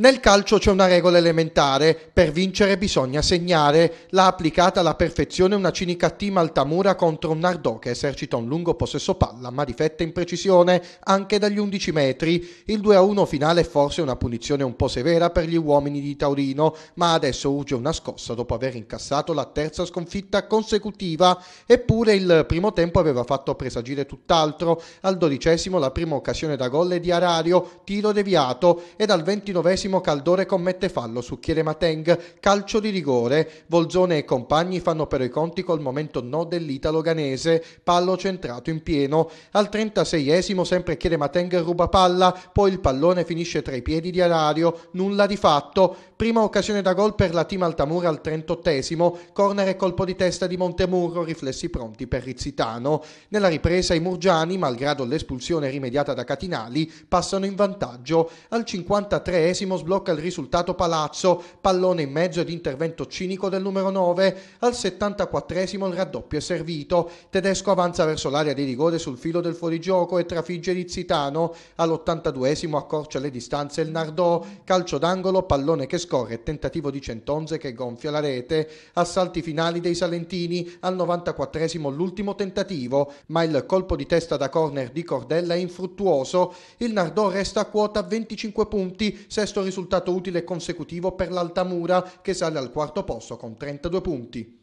Nel calcio c'è una regola elementare, per vincere bisogna segnare. L'ha applicata alla perfezione una cinica team Altamura contro un Nardò che esercita un lungo possesso palla ma difetta in precisione anche dagli 11 metri. Il 2-1 finale è forse una punizione un po' severa per gli uomini di Taurino, ma adesso urge una scossa dopo aver incassato la terza sconfitta consecutiva. Eppure il primo tempo aveva fatto presagire tutt'altro. Al dodicesimo la prima occasione da gol è di Arario, tiro deviato e dal ventinovesimo tredicesimo Caldore commette fallo su Chieremateng, calcio di rigore, Volzone e compagni fanno però i conti col momento no dell'italo-ganese, pallo centrato in pieno. Al 36esimo sempre Chieremateng ruba palla, poi il pallone finisce tra i piedi di Alario, nulla di fatto. Prima occasione da gol per la team Altamura al 38esimo, corner e colpo di testa di Montemurro, riflessi pronti per Rizzitano. Nella ripresa i Murgiani, malgrado l'espulsione rimediata da Catinali, passano in vantaggio. Al 53esimo sblocca il risultato Palazzo, pallone in mezzo ed intervento cinico del numero 9, al 74 il raddoppio è servito, Tedesco avanza verso l'area di rigore sul filo del fuorigioco e trafigge di Zitano, all82 accorcia le distanze il Nardò, calcio d'angolo, pallone che scorre, tentativo di Centonze che gonfia la rete, assalti finali dei Salentini, al 94 l'ultimo tentativo, ma il colpo di testa da corner di Cordella è infruttuoso, il Nardò resta a quota 25 punti, sesto risultato risultato utile consecutivo per l'Altamura che sale al quarto posto con 32 punti.